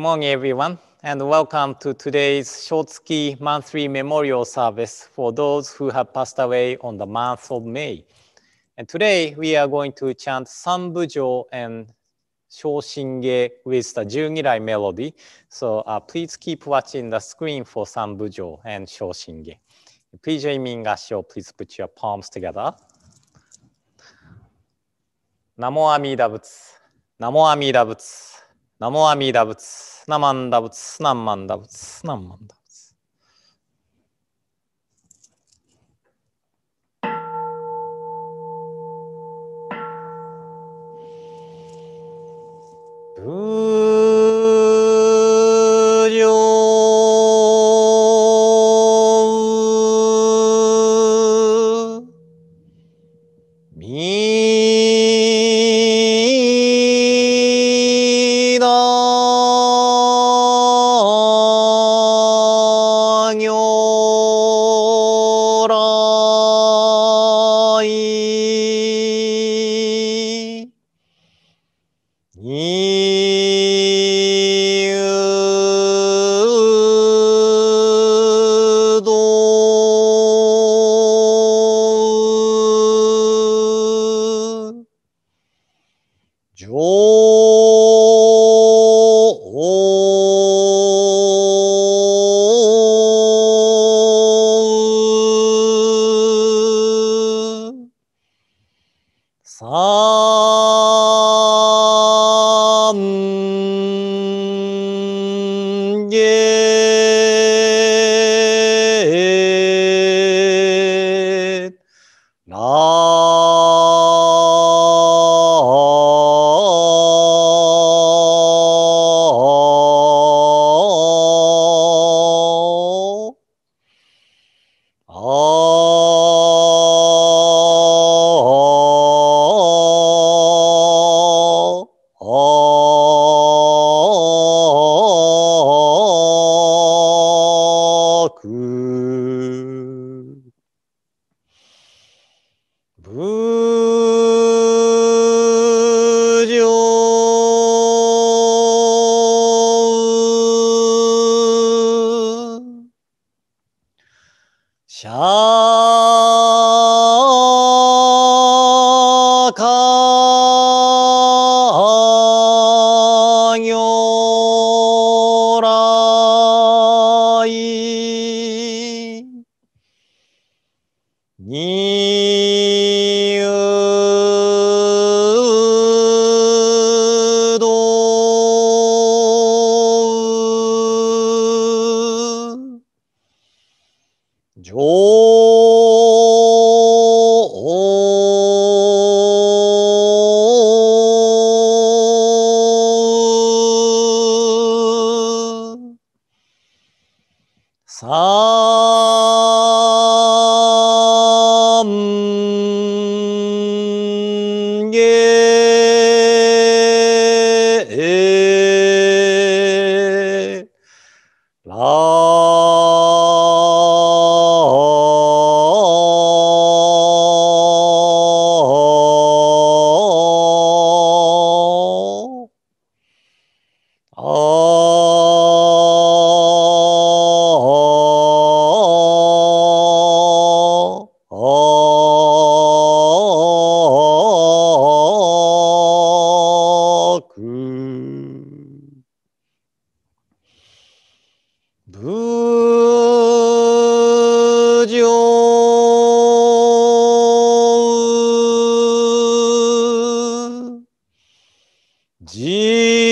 Good morning, everyone, and welcome to today's Shotsuki monthly memorial service for those who have passed away on the month of May. And today we are going to chant Sambujo and Shoshinge with the j u n i r a i melody. So uh, please keep watching the screen for Sambujo and Shoshinge. p j m in Gassho. Please put your palms together. Namo Amida Butsu. Namo Amida Butsu. ナモアミーダ仏 Namanda buts, namanda buts, namanda. 你。Yeah.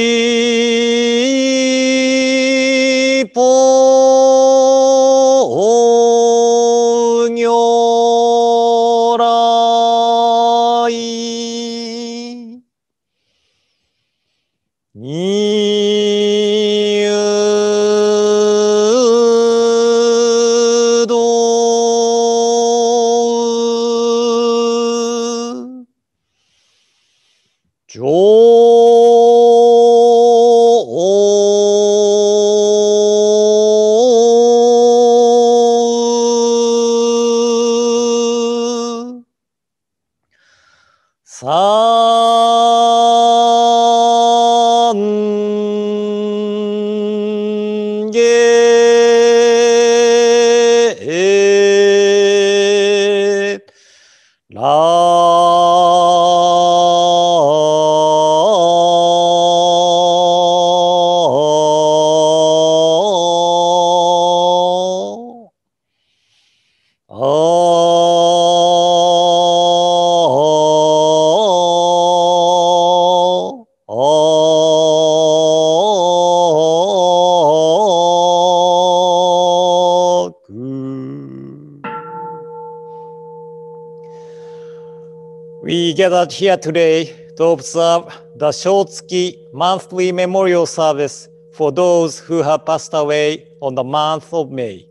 g e t h e r here today to observe the Shotsuki monthly memorial service for those who have passed away on the month of May.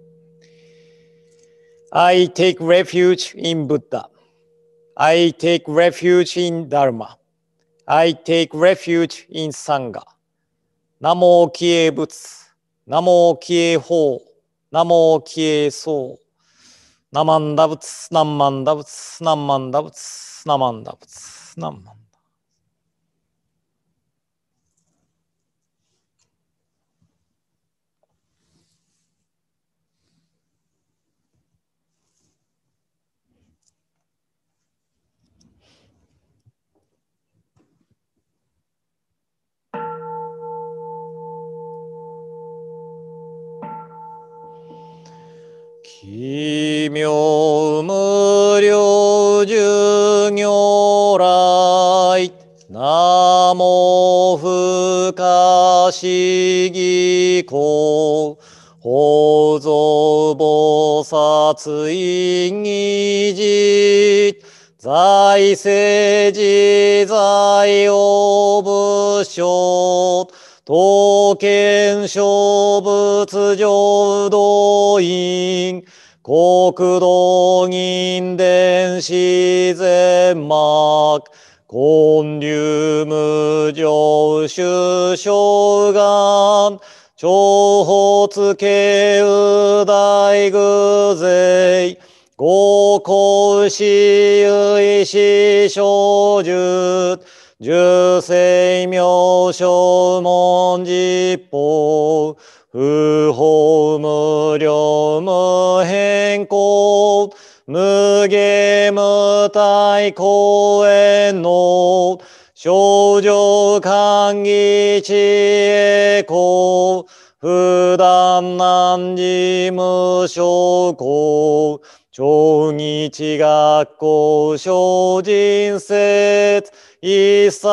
I take refuge in Buddha. I take refuge in Dharma. I take refuge in Sangha. Namo Kie Butsu. Namo Kie Ho. Namo Kie So. Namanda Butsu. Namanda Butsu. Namanda Butsu. ナマンダナマン奇妙無量寿業来、名も不可思議行。法蔵菩薩因義寺、財政自在を武将、刀剣勝仏上動員、国道銀伝自然幕、建立無常首相願、長法慶右大偶税、五孔子意子小術十世名称門実法、不法無量無変光、無限無体公園の、少女歓喜知恵普段何事無証拠、超日学校小人説、一切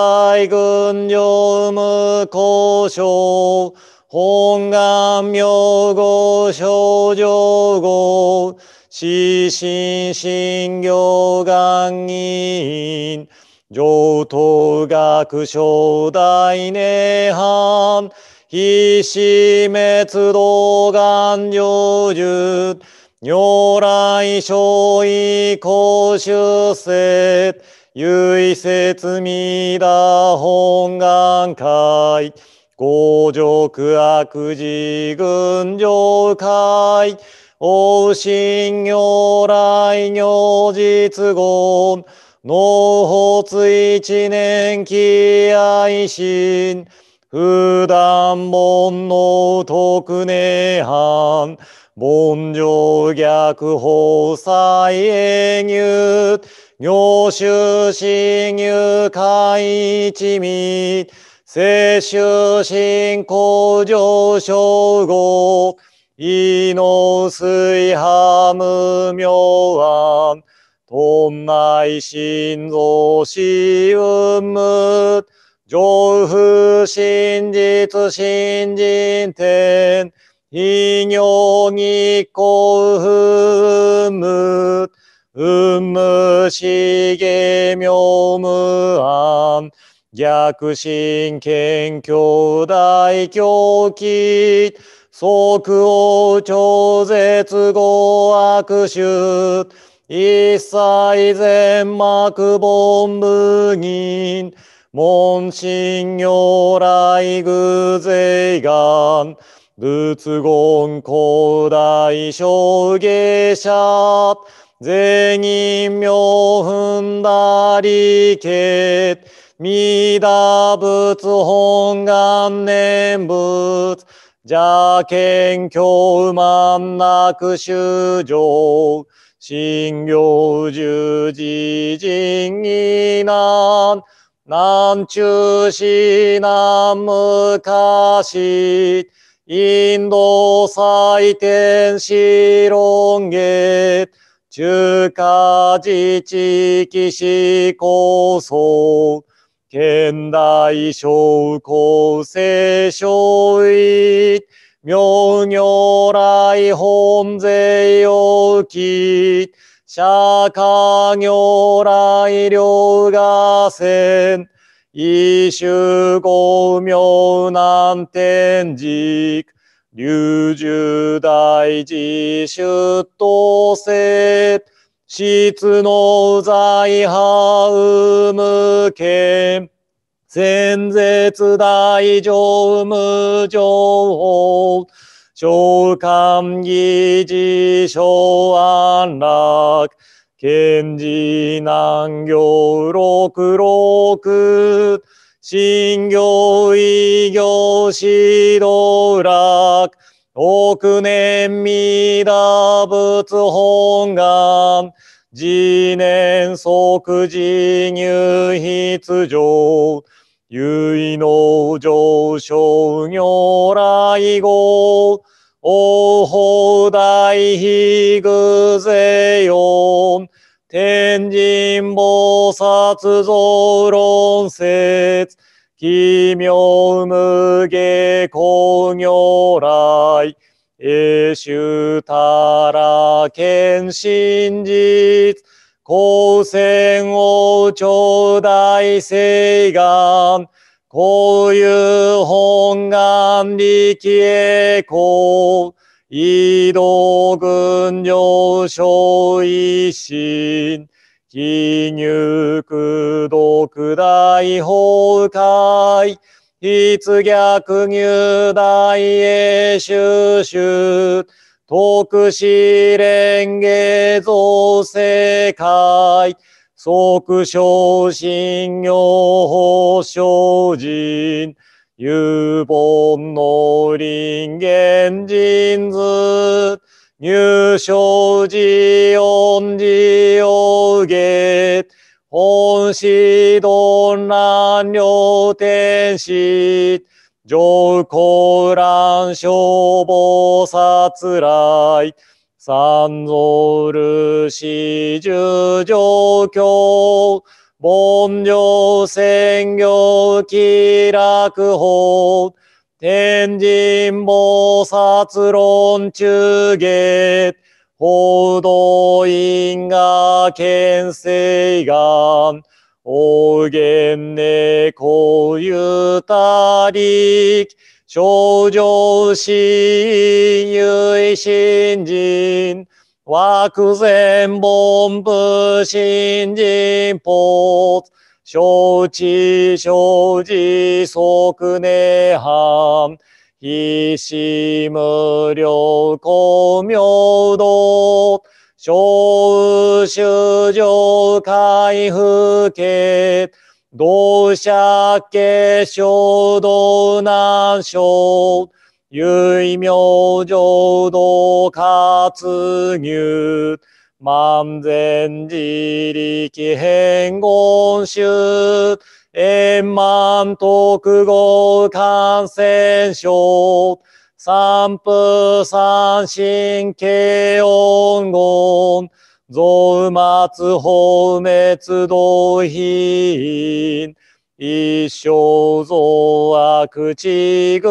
軍用無交渉、本願明号症状号、死心心行願因、上等学小大涅槃、非死滅道願成就、如来正意高修世、唯説未だ本願会、五条苦悪事群上会、王信行来行実言、納法一年期愛心、普段煩悩特寧犯、凡上逆法再営入、業種死入開一味、世襲信仰上昇後、異の水波無明案、頓内心臓死運無、上風真実新人天、異行日光運無、運無しげむ無ん。逆神剣強大狂気、即応超絶語悪臭、一切全幕本無銀、門神如来偶税願、仏言古大小芸者、全人妙踏んだりけ、弥陀仏本願念仏。邪剣ま満なく修上。信行十字人義難。南中市南昔。インド祭典シロンゲ。中華自治騎士構想。天大小高聖小一、明如来本税要記、釈迦如来両河川、異種五名南天寺、流樹大寺出頭世、質の在派無形、先絶大乗無常法、召喚議事小安楽、賢治難行六六、新行異行指導楽、六年未打仏本願、自年即時入筆上、唯の上昇如来語、王法大悲偶勢音、天神菩薩蔵論説、奇妙無下工業来、永州たら剣真実、光線を頂戴誓願、こういう本願力栄光、移動軍上昇維新、地入苦毒大崩壊。筆逆入大栄収集。特使蓮下造世界。即昇信用保精人、有本の林間人図。入生寺恩寺を受け、本師丼乱両天使、上皇乱小菩殺来、三蔵ル四十上京、凡上専業気楽法、天人菩薩論中下、報道因果見性願、お元猫ゆたり、症状心ゆ心新人、惑前本部新人ポーツ、承知承知即寝半。必死無量光明道。小宇修上回復家。同社家小道南小。有名上土活入。万全自力変言集、円満特合感染症、三夫三神経音言、増末放滅動品、一生増悪地具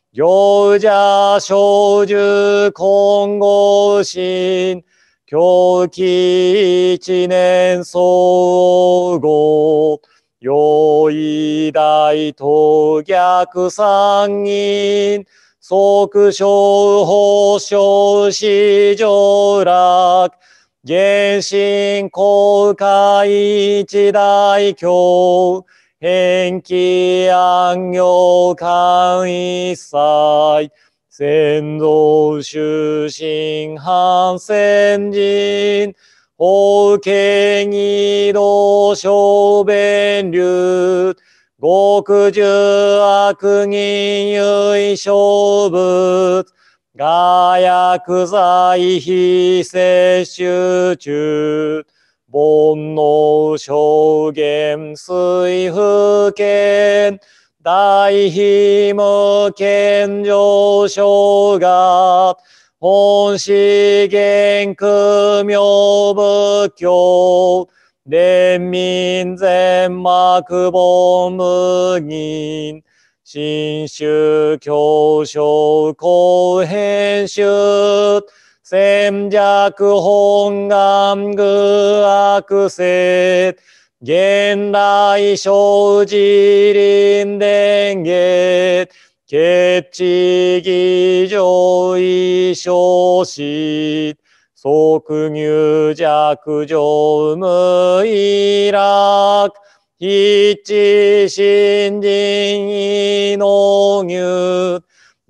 行者少女混合心、狂気一年総合、用意大と逆三人、即小法小市上落、原神公開一大教、変気安行間一切、先導修身反戦人、法慶移動小便流、極十悪人唯小物、ガ薬剤非接種中、煩悩証言水風圏大悲無健上障が本資源苦名仏教連民全幕盆無人新宗教証公編集戦弱本願具悪説現代生寺林伝月決地儀上位生死即入弱上無意楽一致新人異能入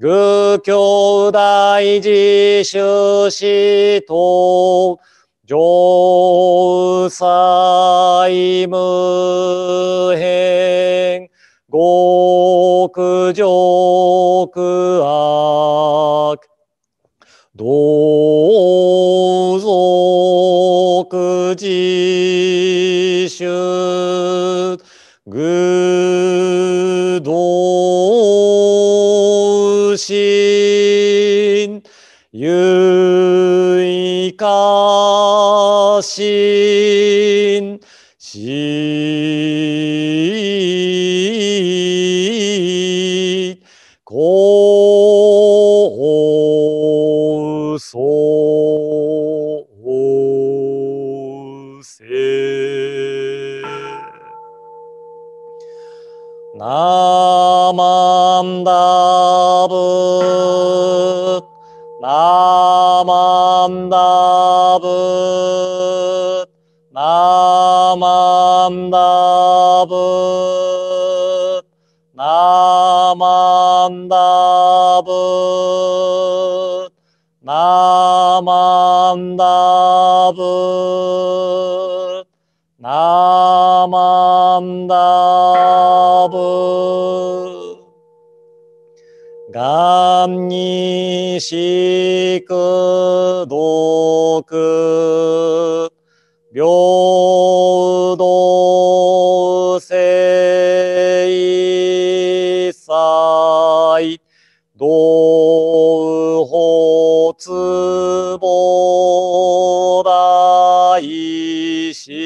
愚教大事主士と、上祭無変、極上悪、同族人。ゆいかしんしん、こうそうせなまんだンダブナマンダブナマンダブナマンダブナマンダブガ三に四ど、毒平等聖祭道法つぼ大師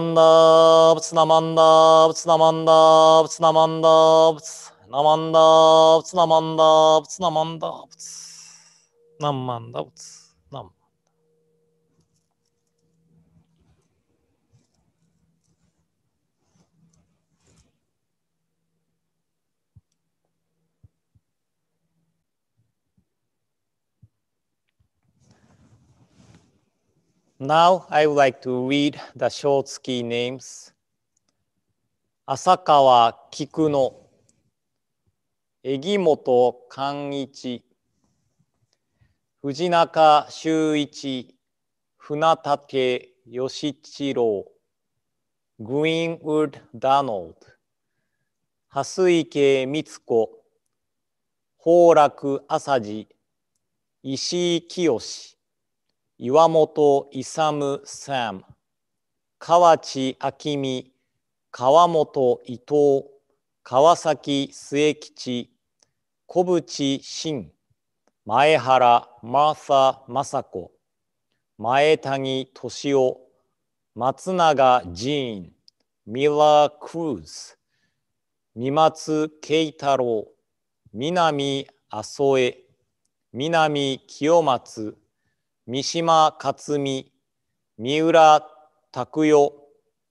なンダーブツナマンダーブツナマンダーブツナマンダーブツナマンダーブツナマンダーブツナマンダーブツナマンダーブツ Now I would like to read the short ski names. 浅川菊野、江 g 本寛一、藤中修一、船竹義一郎、グリーンウッド・ダノルド、蓮池光子、宝楽朝治、石井清。岩本勇サム、河内明美、川本伊藤、川崎末吉、小淵真、前原マーサ雅子、前谷俊夫、松永ジーン、ミラー・クルーズ、三松慶太郎、南阿生江、南清松、三島克美、三浦拓代、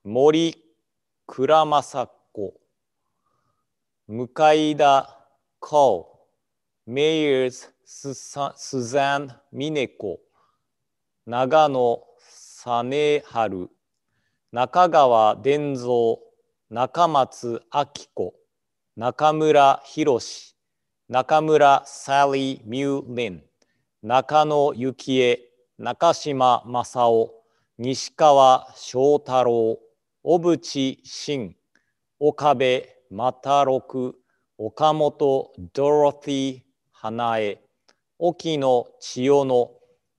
森倉政子、向田浩、メイヤーズ・スザン・ミネコ、長野サネハル、中川伝蔵、中松明子、中村博中村サリー・ミューリン、中野幸恵、中島正雄西川翔太郎、小渕真、岡部又六、岡本ドロティ花江、沖野千代野、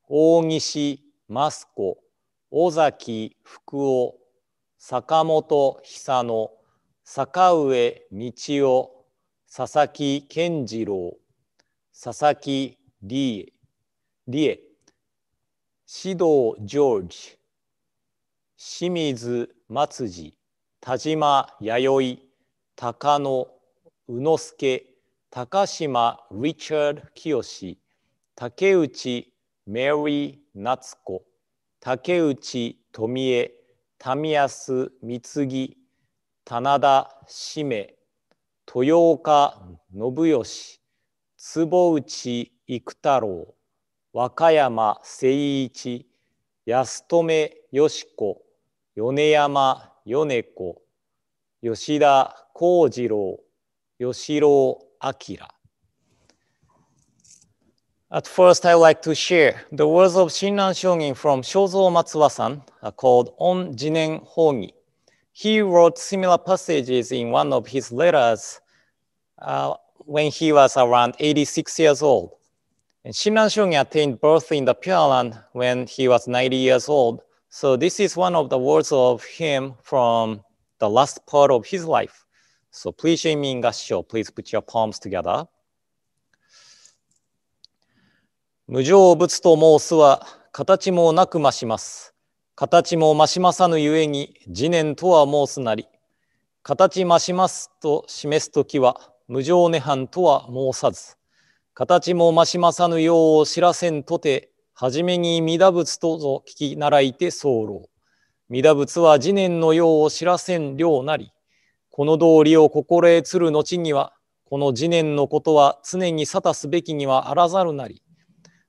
大岸益子尾崎福男坂本久野、坂上道夫、佐々木健次郎、佐々木理恵、理恵、指導ジョージ清水松次田島弥生高野宇之助高島リチャード清竹内メリー夏子竹内富江民安三次棚田志め豊岡信義坪内育太郎和歌山誠一安留よ子米山米子吉田幸次郎吉郎明 At first, I would like to share the words of Shinran Shogin from Shozo Matsuwa-san called On Jinen Hongi. He wrote similar passages in one of his letters uh, when he was around 86 years old. Shinran Shogi attained birth in the Pure Land when he was 90 years old. So this is one of the words of him from the last part of his life. So please, Shimin g a s h o please put your palms together. 無常物と申すは形もなく増します。形も増しまさぬゆえに次年とは申すなり。形増しますと示すときは無常涅槃とは申さず。形も増しまさぬようを知らせんとて、はじめに弥陀仏とぞ聞き習いて候。弥陀仏は次年のようを知らせん量なり、この道理を心得つる後には、この次年のことは常に沙汰すべきにはあらざるなり、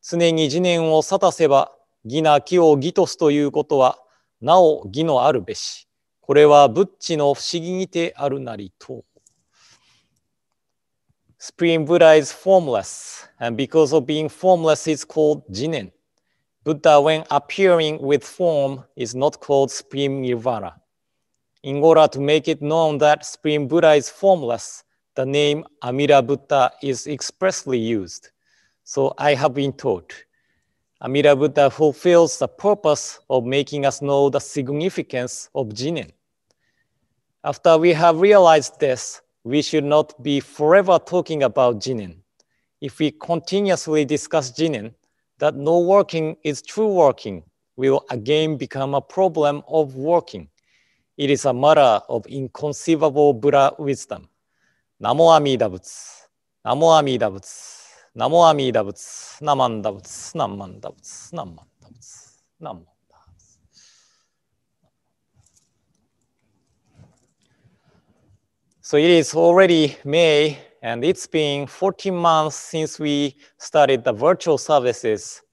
常に次年を沙汰せば、義な木を義とすということは、なお義のあるべし。これは仏知の不思議にてあるなりと。Supreme Buddha is formless, and because of being formless, it's called Jinen. Buddha, when appearing with form, is not called Supreme Nirvana. In order to make it known that Supreme Buddha is formless, the name Amida Buddha is expressly used. So I have been taught. Amida Buddha fulfills the purpose of making us know the significance of Jinen. After we have realized this, we should not be forever talking about Jinin. If we continuously discuss Jinin, that no working is true working will again become a problem of working. It is a matter of inconceivable Buddha wisdom. Namo Amida Butsu, Namo Amida Butsu, Namo Amida Butsu, Namanda Butsu, Namanda Butsu, Namanda Butsu, Namanda. So it is already May and it's been 14 months since we started the virtual services.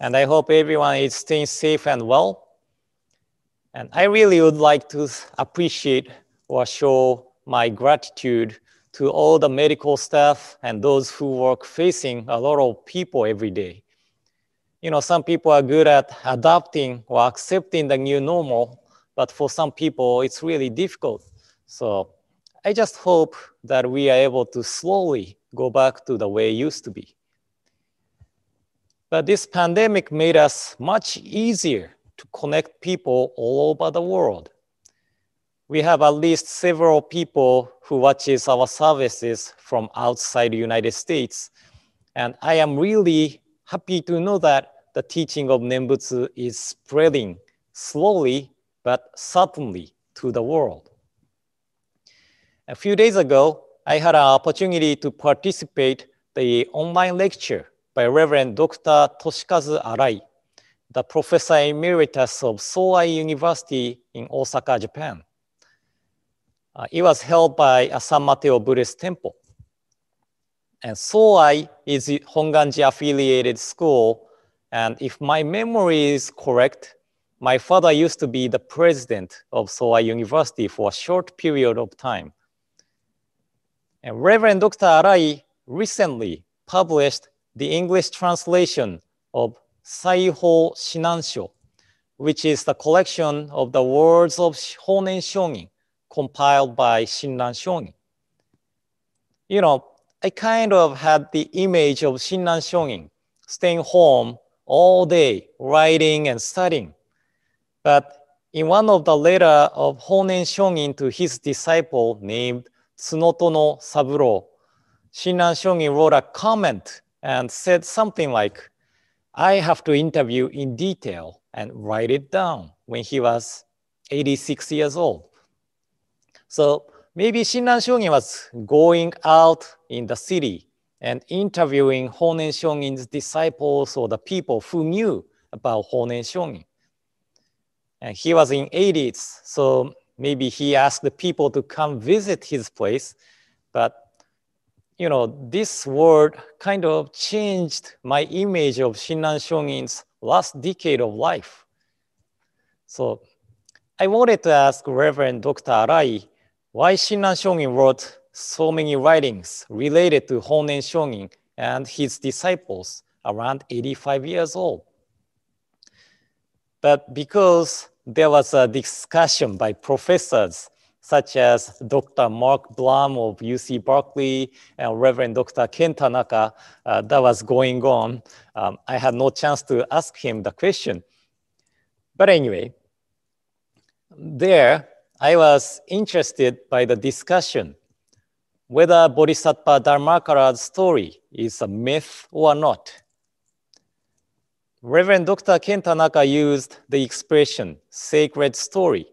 And I hope everyone is staying safe and well. And I really would like to appreciate or show my gratitude to all the medical staff and those who work facing a lot of people every day. You know, some people are good at adapting or accepting the new normal, but for some people, it's really difficult. So I just hope that we are able to slowly go back to the way it used to be. But this pandemic made us much easier to connect people all over the world. We have at least several people who watches our services from outside the United States. And I am really happy to know that the teaching of Nembutsu is spreading slowly but certainly to the world. A few days ago, I had an opportunity to participate the online lecture by Reverend Dr. Toshikazu Arai, the Professor Emeritus of Soai University in Osaka, Japan. Uh, it was held by a San Mateo Buddhist Temple. And Soai is a Honganji affiliated school. And if my memory is correct, my father used to be the president of Soai University for a short period of time and Reverend Dr. Arai recently published the English translation of Saiho Shinansho, which is the collection of the words of Honen Shonin compiled by Shinran Shonin. You know, I kind of had the image of Shinran Shonin staying home all day writing and studying. But in one of the letter of Honen Shonin to his disciple named Tsunoto Tono Saburo, Shinran Shogi wrote a comment and said something like, I have to interview in detail and write it down when he was 86 years old. So maybe Shinran Shogi was going out in the city and interviewing Honen Shogin's disciples or the people who knew about Honen Shogi. And he was in 80s, so maybe he asked the people to come visit his place, but you know, this word kind of changed my image of Shinran Shonin's last decade of life. So I wanted to ask Reverend Dr. Arai why Shinran Shonin wrote so many writings related to Honen Shonin and his disciples around 85 years old. But because there was a discussion by professors such as Dr. Mark Blum of UC Berkeley and Reverend Dr. Ken Tanaka uh, that was going on. Um, I had no chance to ask him the question. But anyway, there I was interested by the discussion whether Bodhisattva Dharmakara's story is a myth or not. Reverend Dr. Ken Tanaka used the expression sacred story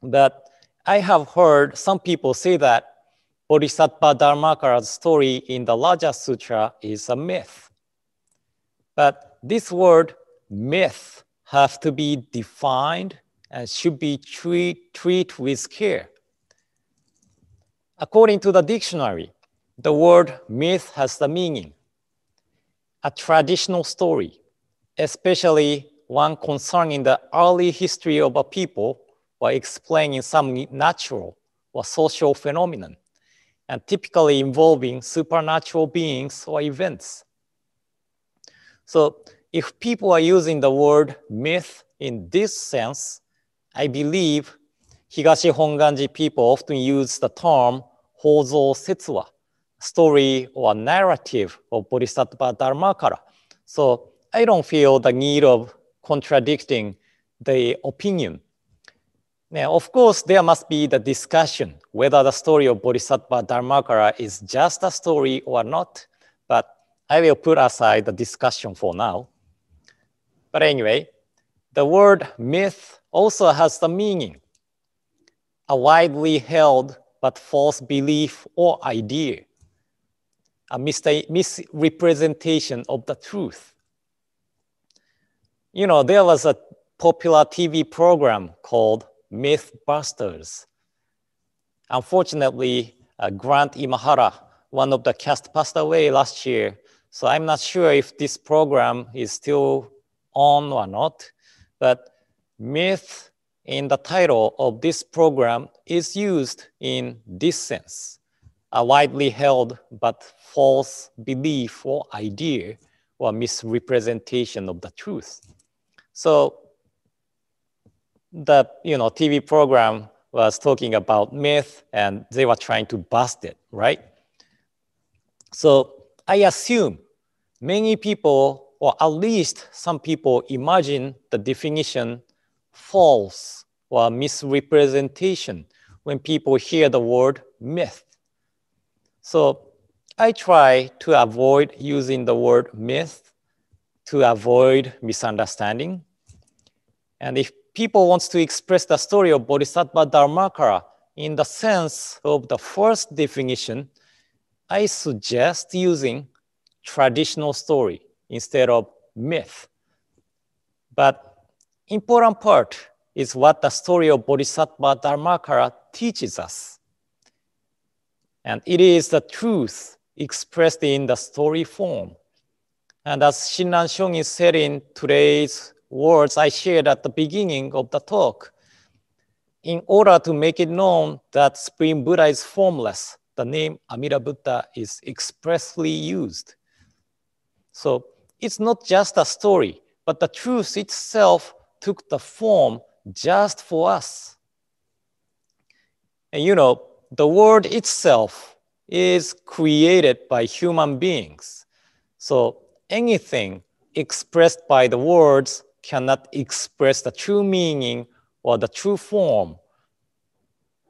that I have heard some people say that Bodhisattva Dharmakara's story in the Raja Sutra is a myth. But this word myth has to be defined and should be treat, treat with care. According to the dictionary, the word myth has the meaning, a traditional story, especially one concerning the early history of a people by explaining some natural or social phenomenon, and typically involving supernatural beings or events. So if people are using the word myth in this sense, I believe Higashi Honganji people often use the term hozo setsuwa, story or narrative of Bodhisattva Dharmakara. So I don't feel the need of contradicting the opinion. Now, of course, there must be the discussion whether the story of Bodhisattva Dharmakara is just a story or not, but I will put aside the discussion for now. But anyway, the word myth also has the meaning, a widely held but false belief or idea, a misrepresentation of the truth you know, there was a popular TV program called Mythbusters. Unfortunately, uh, Grant Imahara, one of the cast, passed away last year. So I'm not sure if this program is still on or not, but myth in the title of this program is used in this sense, a widely held but false belief or idea or misrepresentation of the truth. So the you know TV program was talking about myth and they were trying to bust it, right? So I assume many people, or at least some people, imagine the definition false or misrepresentation when people hear the word myth. So I try to avoid using the word myth to avoid misunderstanding and if people wants to express the story of Bodhisattva Dharmakara in the sense of the first definition, I suggest using traditional story instead of myth. But important part is what the story of Bodhisattva Dharmakara teaches us. And it is the truth expressed in the story form. And as Shinran Shongin said in today's words I shared at the beginning of the talk in order to make it known that Supreme Buddha is formless, the name Amida Buddha is expressly used. So it's not just a story, but the truth itself took the form just for us. And you know, the word itself is created by human beings. So anything expressed by the words cannot express the true meaning or the true form.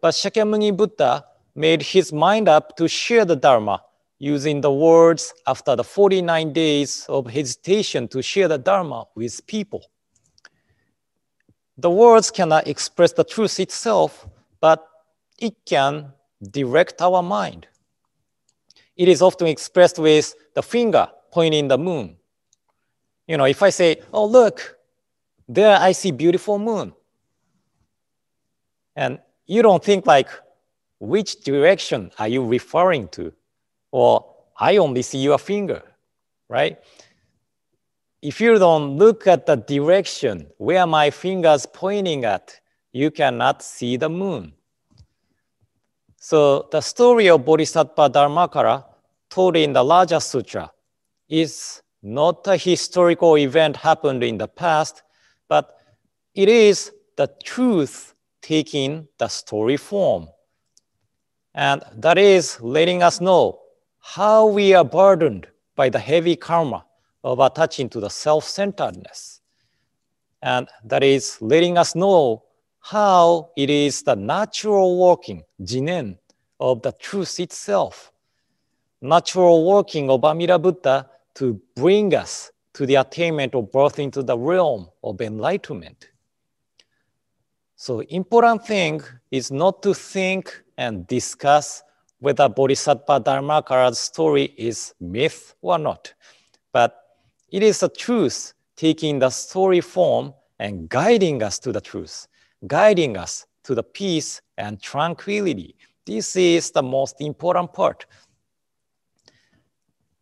But Shakyamuni Buddha made his mind up to share the Dharma using the words after the 49 days of hesitation to share the Dharma with people. The words cannot express the truth itself, but it can direct our mind. It is often expressed with the finger pointing the moon. You know, if I say, oh, look, there I see beautiful moon. And you don't think like, which direction are you referring to? Or I only see your finger, right? If you don't look at the direction where my finger's pointing at, you cannot see the moon. So the story of Bodhisattva Dharmakara told in the Raja Sutra is not a historical event happened in the past, but it is the truth taking the story form. And that is letting us know how we are burdened by the heavy karma of attaching to the self-centeredness. And that is letting us know how it is the natural working, jinen, of the truth itself. Natural working of Amida Buddha to bring us to the attainment of birth into the realm of enlightenment. So important thing is not to think and discuss whether Bodhisattva Dharmakara's story is myth or not, but it is the truth taking the story form and guiding us to the truth, guiding us to the peace and tranquility. This is the most important part.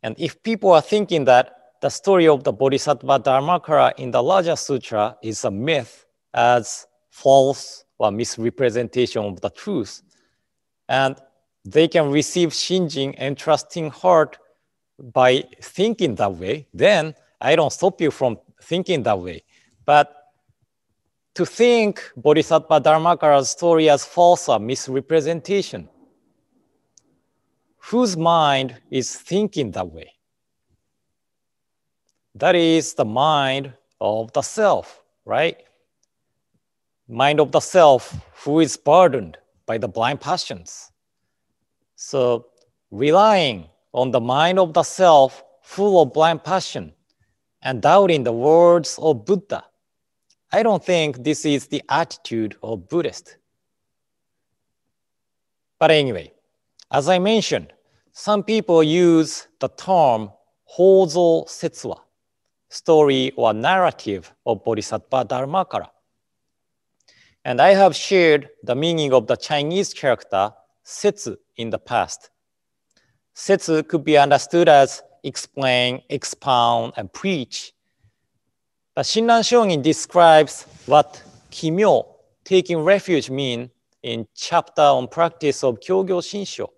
And if people are thinking that the story of the Bodhisattva Dharmakara in the Raja Sutra is a myth as false or misrepresentation of the truth. And they can receive Shinjin and trusting heart by thinking that way. Then I don't stop you from thinking that way. But to think Bodhisattva Dharmakara's story as false or misrepresentation, whose mind is thinking that way? That is the mind of the self, right? Mind of the self who is burdened by the blind passions. So relying on the mind of the self full of blind passion and doubting the words of Buddha. I don't think this is the attitude of Buddhist. But anyway, as I mentioned, some people use the term hozo setsua story or narrative of Bodhisattva Dharmakara. And I have shared the meaning of the Chinese character setsu in the past. Setsu could be understood as explain, expound, and preach. But Shinran Shonin describes what kimyo, taking refuge, mean in chapter on practice of Kyogyo Shinsho.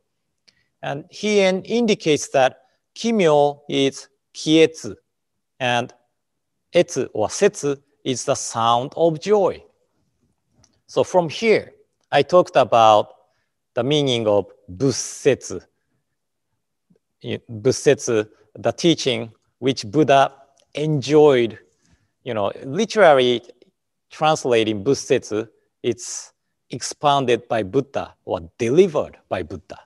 And he indicates that kimyo is kietsu, and etsu or setsu is the sound of joy. So from here, I talked about the meaning of busetsu. Busetsu, the teaching which Buddha enjoyed, you know, literally translating busetsu, it's expounded by Buddha or delivered by Buddha.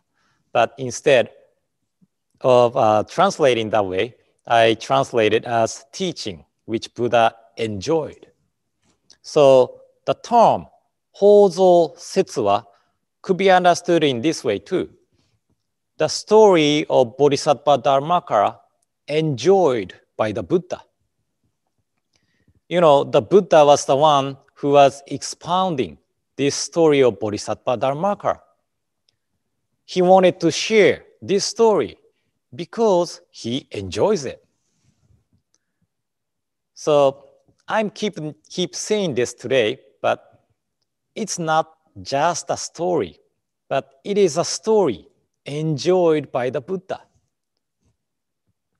But instead of uh, translating that way, I translated as teaching, which Buddha enjoyed. So the term Hozo Setsuwa could be understood in this way too. The story of Bodhisattva Dharmakara enjoyed by the Buddha. You know, the Buddha was the one who was expounding this story of Bodhisattva Dharmakara. He wanted to share this story because he enjoys it. So I'm keep, keep saying this today, but it's not just a story, but it is a story enjoyed by the Buddha.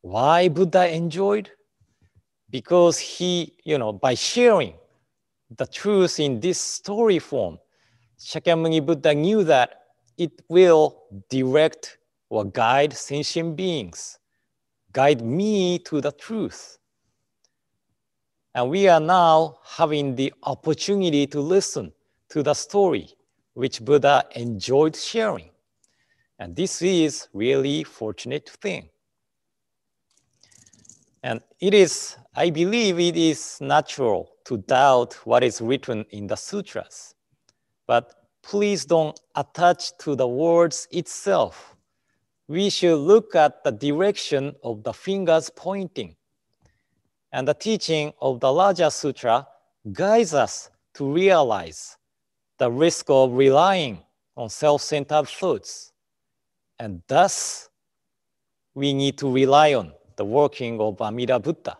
Why Buddha enjoyed? Because he, you know, by sharing the truth in this story form, Shakyamuni Buddha knew that it will direct or guide sentient beings. Guide me to the truth. And we are now having the opportunity to listen to the story which Buddha enjoyed sharing. And this is really fortunate thing. And it is, I believe it is natural to doubt what is written in the sutras, but please don't attach to the words itself we should look at the direction of the fingers pointing. And the teaching of the Raja Sutra guides us to realize the risk of relying on self-centered thoughts. And thus, we need to rely on the working of Amida Buddha,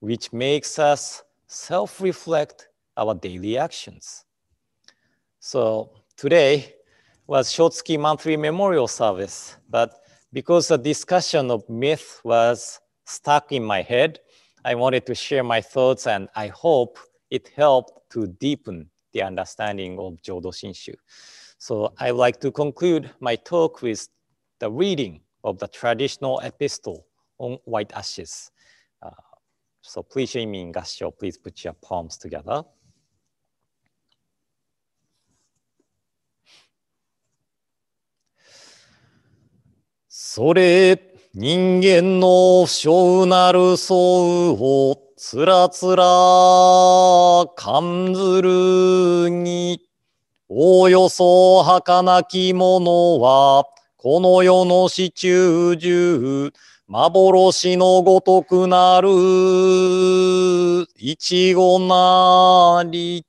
which makes us self-reflect our daily actions. So today was Shotsuki Monthly Memorial Service, but because the discussion of myth was stuck in my head, I wanted to share my thoughts and I hope it helped to deepen the understanding of Jodo Shinshu. So I'd like to conclude my talk with the reading of the traditional epistle on white ashes. Uh, so please, Amy and please put your palms together. それ、人間の不なる相をつらつら感ずるに、おおよそ儚きものは、この世の四中中、幻のごとくなる、いちごなり、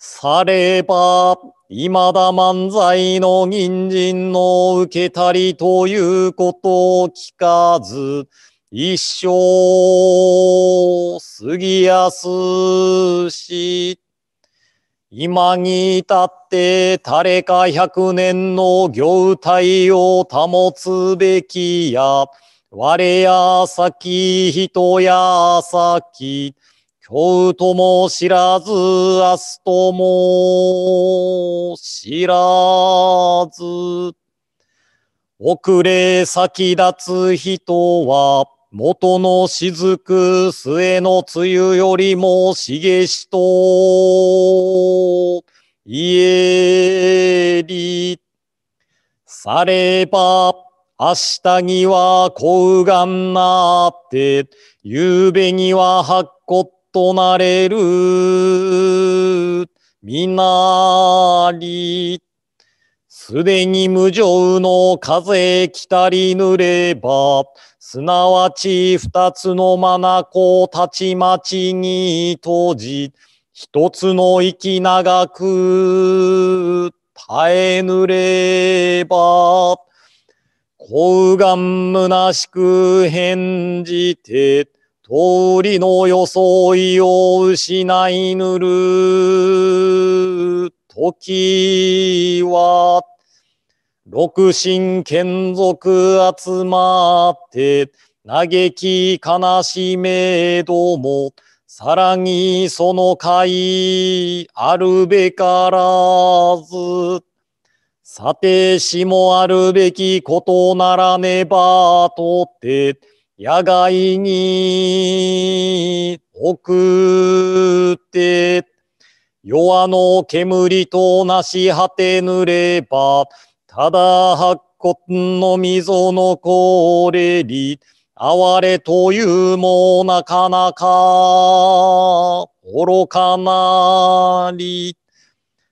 されば、未だ漫才の人参の受けたりということを聞かず、一生過ぎやすし、今に至って誰か百年の業態を保つべきや、我や先人や先、今日とも知らず、明日とも知らず。遅れ先立つ人は、元の雫末の梅雨よりも茂しと、家り。されば、明日には高がんなって、夕べには白骨となれるみなり。すでに無常の風来たりぬれば、すなわち二つの眼をたちまちに閉じ、一つの息長く耐えぬれば、高顔むなしく返じて、通りの装いを失いぬる時は、六神眷属集まって、嘆き悲しめども、さらにその会あるべからず、さてしもあるべきことならねばとって、野外に送って、弱の煙となし果てぬれば、ただ白骨の溝のこれり、哀れというもなかなか愚かなり、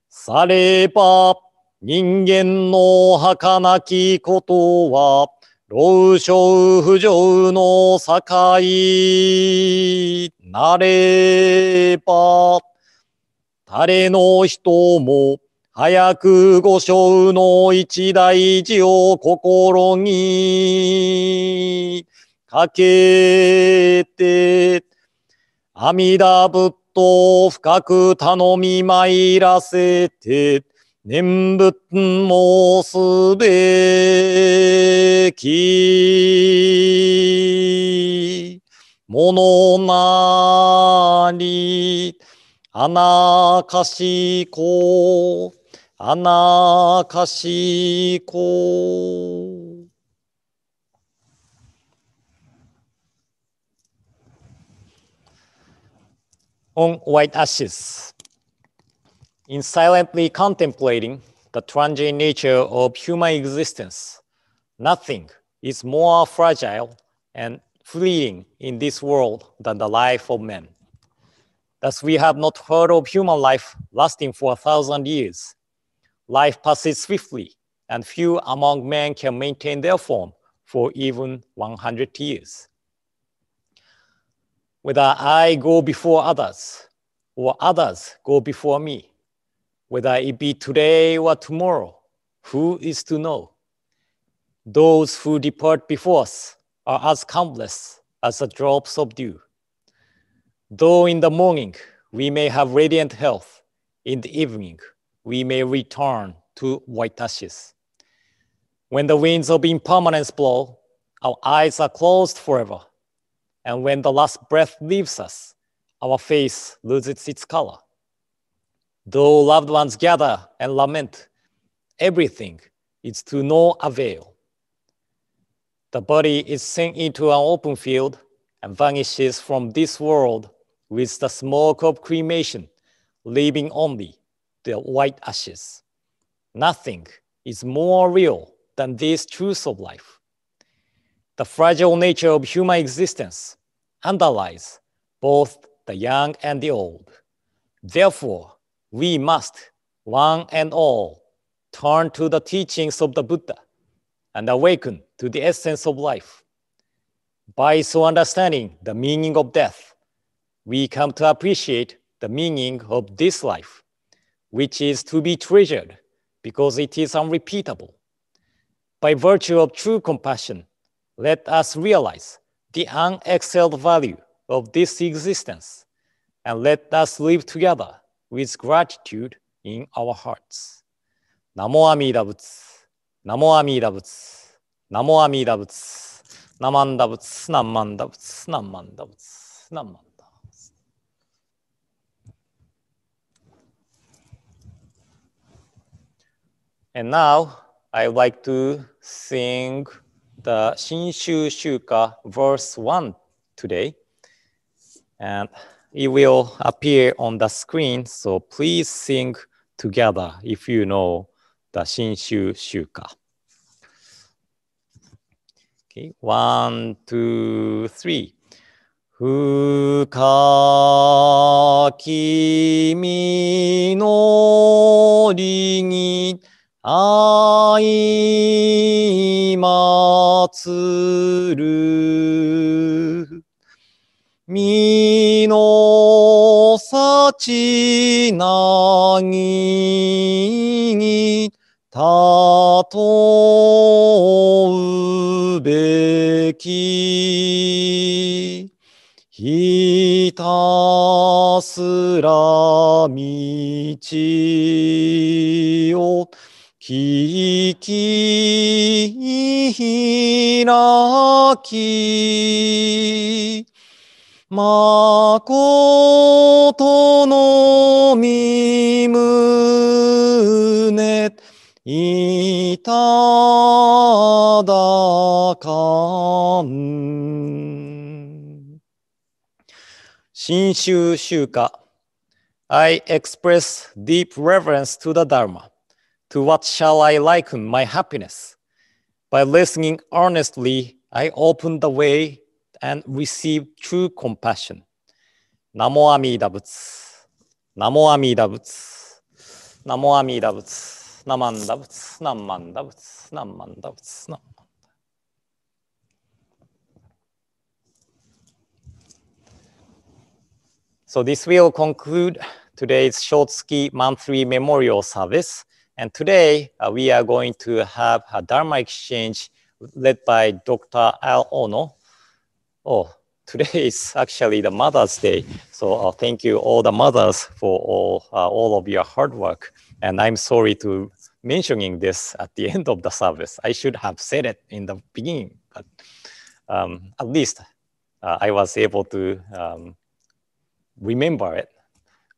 されば人間の儚きことは、老少不上の境なれば、誰の人も早く御所の一大事を心にかけて、阿弥陀仏と深く頼み参らせて、念仏もすべきものなり、あなかしこ、あなかしこ。On white ashes. in silently contemplating the transient nature of human existence, nothing is more fragile and fleeting in this world than the life of man. Thus, we have not heard of human life lasting for a thousand years. Life passes swiftly, and few among men can maintain their form for even 100 years. Whether I go before others, or others go before me, whether it be today or tomorrow, who is to know? Those who depart before us are as countless as the drops of dew. Though in the morning we may have radiant health, in the evening we may return to white ashes. When the winds of impermanence blow, our eyes are closed forever. And when the last breath leaves us, our face loses its color. Though loved ones gather and lament, everything is to no avail. The body is sent into an open field and vanishes from this world with the smoke of cremation, leaving only the white ashes. Nothing is more real than these truths of life. The fragile nature of human existence underlies both the young and the old. Therefore, we must, one and all, turn to the teachings of the Buddha and awaken to the essence of life. By so understanding the meaning of death, we come to appreciate the meaning of this life, which is to be treasured because it is unrepeatable. By virtue of true compassion, let us realize the unexcelled value of this existence and let us live together with gratitude in our hearts. Namo Amida Butsu, Namo Amida Butsu, Namo Amida Butsu, Namanda Butsu, Namanda Butsu, Namanda Butsu, Namanda. And now I would like to sing the Shinshu Shuka verse 1 today. And it will appear on the screen. So please sing together if you know the Shinshu Shuka. Okay, one, two, three. 深き実りに愛まつる身の幸なぎにたとうべきひたすら道を聞きひらきまことのみむねいただかん。新州宗歌 I express deep reverence to the Dharma. To what shall I liken my happiness? By listening earnestly, I open the way and receive true compassion. Namo Amida Butsu. Namo Amida Butsu. Namo Amida Butsu. Namanda Butsu. Namanda Butsu. Namanda Butsu. So this will conclude today's short ski monthly memorial service. And today uh, we are going to have a Dharma exchange led by Dr. Al Ono, oh, today is actually the Mother's Day. So uh, thank you all the mothers for all, uh, all of your hard work. And I'm sorry to mentioning this at the end of the service. I should have said it in the beginning, but um, at least uh, I was able to um, remember it,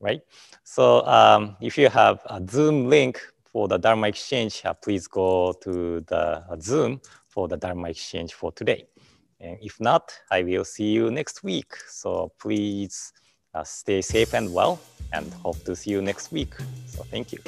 right? So um, if you have a Zoom link for the Dharma Exchange, uh, please go to the uh, Zoom for the Dharma Exchange for today. And if not, I will see you next week. So please uh, stay safe and well, and hope to see you next week. So thank you.